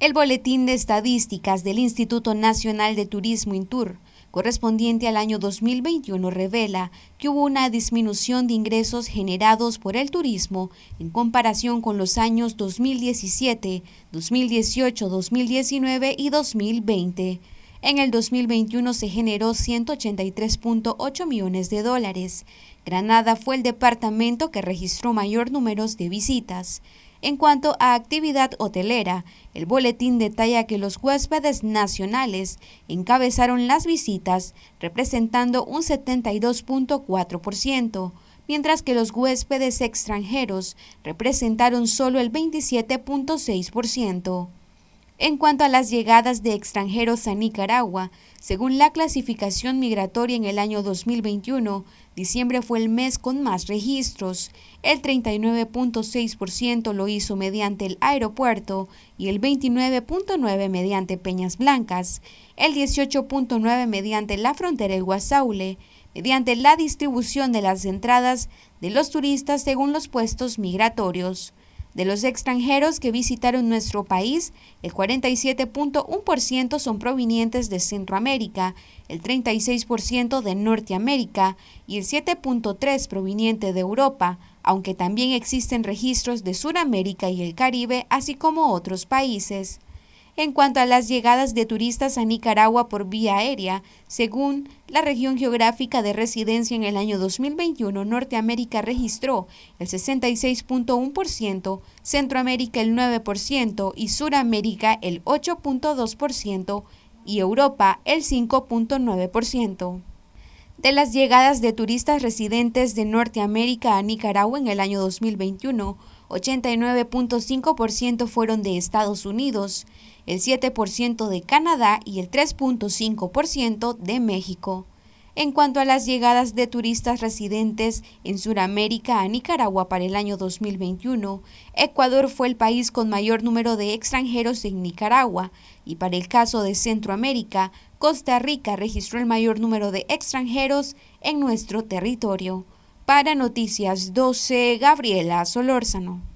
El Boletín de Estadísticas del Instituto Nacional de Turismo Intur, correspondiente al año 2021, revela que hubo una disminución de ingresos generados por el turismo en comparación con los años 2017, 2018, 2019 y 2020 en el 2021 se generó 183.8 millones de dólares. Granada fue el departamento que registró mayor número de visitas. En cuanto a actividad hotelera, el boletín detalla que los huéspedes nacionales encabezaron las visitas, representando un 72.4%, mientras que los huéspedes extranjeros representaron solo el 27.6%. En cuanto a las llegadas de extranjeros a Nicaragua, según la clasificación migratoria en el año 2021, diciembre fue el mes con más registros. El 39.6% lo hizo mediante el aeropuerto y el 29.9% mediante Peñas Blancas, el 18.9% mediante la frontera del Guasaule, mediante la distribución de las entradas de los turistas según los puestos migratorios. De los extranjeros que visitaron nuestro país, el 47.1% son provenientes de Centroamérica, el 36% de Norteamérica y el 7.3% proveniente de Europa, aunque también existen registros de Sudamérica y el Caribe, así como otros países en cuanto a las llegadas de turistas a Nicaragua por vía aérea, según la región geográfica de residencia en el año 2021, Norteamérica registró el 66.1%, Centroamérica el 9% y Suramérica el 8.2% y Europa el 5.9% de las llegadas de turistas residentes de Norteamérica a Nicaragua en el año 2021, 89.5% fueron de Estados Unidos, el 7% de Canadá y el 3.5% de México. En cuanto a las llegadas de turistas residentes en Sudamérica a Nicaragua para el año 2021, Ecuador fue el país con mayor número de extranjeros en Nicaragua y para el caso de Centroamérica, Costa Rica registró el mayor número de extranjeros en nuestro territorio. Para Noticias 12, Gabriela Solórzano.